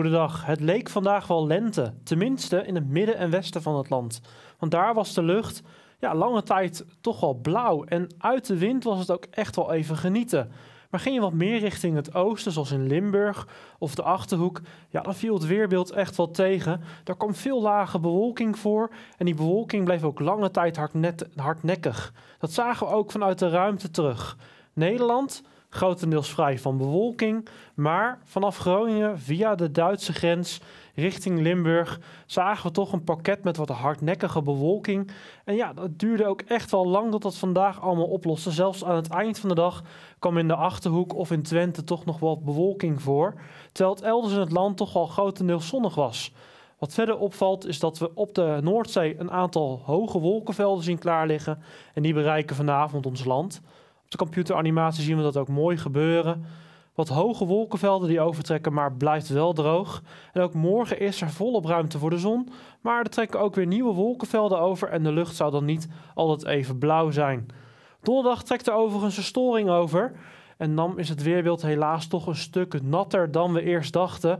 Goedendag. Het leek vandaag wel lente, tenminste in het midden en westen van het land. Want daar was de lucht ja, lange tijd toch wel blauw en uit de wind was het ook echt wel even genieten. Maar ging je wat meer richting het oosten, zoals in Limburg of de Achterhoek, ja, dan viel het weerbeeld echt wel tegen. Daar kwam veel lage bewolking voor en die bewolking bleef ook lange tijd hardnekkig. Dat zagen we ook vanuit de ruimte terug. Nederland grotendeels vrij van bewolking. Maar vanaf Groningen via de Duitse grens richting Limburg zagen we toch een pakket met wat hardnekkige bewolking. En ja, dat duurde ook echt wel lang dat dat vandaag allemaal oploste. Zelfs aan het eind van de dag kwam in de Achterhoek of in Twente toch nog wat bewolking voor. Terwijl het elders in het land toch al grotendeels zonnig was. Wat verder opvalt is dat we op de Noordzee een aantal hoge wolkenvelden zien klaarliggen. En die bereiken vanavond ons land de computeranimatie zien we dat ook mooi gebeuren. Wat hoge wolkenvelden die overtrekken, maar blijft wel droog. En ook morgen is er volop ruimte voor de zon, maar er trekken ook weer nieuwe wolkenvelden over en de lucht zou dan niet altijd even blauw zijn. Donderdag trekt er overigens een storing over. En dan is het weerbeeld helaas toch een stuk natter dan we eerst dachten.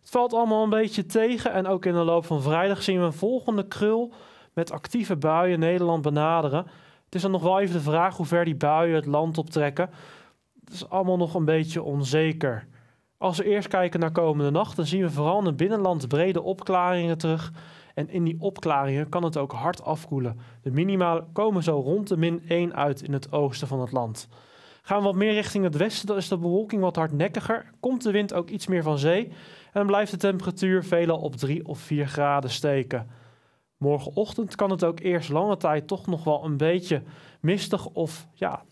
Het valt allemaal een beetje tegen en ook in de loop van vrijdag zien we een volgende krul met actieve buien Nederland benaderen. Het is dan nog wel even de vraag hoe ver die buien het land optrekken. Het is allemaal nog een beetje onzeker. Als we eerst kijken naar komende nacht, dan zien we vooral in het binnenland brede opklaringen terug. En in die opklaringen kan het ook hard afkoelen. De minima komen zo rond de min 1 uit in het oosten van het land. Gaan we wat meer richting het westen, dan is de bewolking wat hardnekkiger. Komt de wind ook iets meer van zee. En dan blijft de temperatuur veelal op 3 of 4 graden steken. Morgenochtend kan het ook eerst lange tijd toch nog wel een beetje mistig of ja,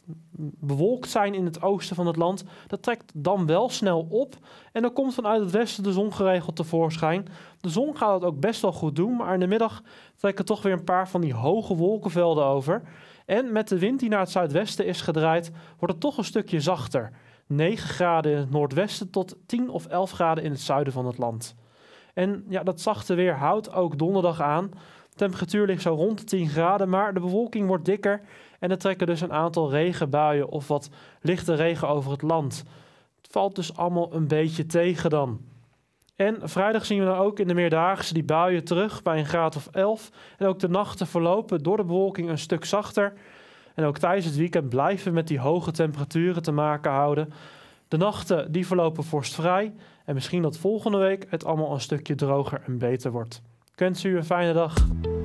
bewolkt zijn in het oosten van het land. Dat trekt dan wel snel op en dan komt vanuit het westen de zon geregeld tevoorschijn. De zon gaat het ook best wel goed doen, maar in de middag trekken toch weer een paar van die hoge wolkenvelden over. En met de wind die naar het zuidwesten is gedraaid, wordt het toch een stukje zachter. 9 graden in het noordwesten tot 10 of 11 graden in het zuiden van het land. En ja, dat zachte weer houdt ook donderdag aan. De temperatuur ligt zo rond de 10 graden, maar de bewolking wordt dikker. En er trekken dus een aantal regenbuien of wat lichte regen over het land. Het valt dus allemaal een beetje tegen dan. En vrijdag zien we dan ook in de meerdaagse die buien terug bij een graad of 11. En ook de nachten verlopen door de bewolking een stuk zachter. En ook tijdens het weekend blijven we met die hoge temperaturen te maken houden. De nachten die verlopen vorstvrij en misschien dat volgende week het allemaal een stukje droger en beter wordt. Kent u een fijne dag.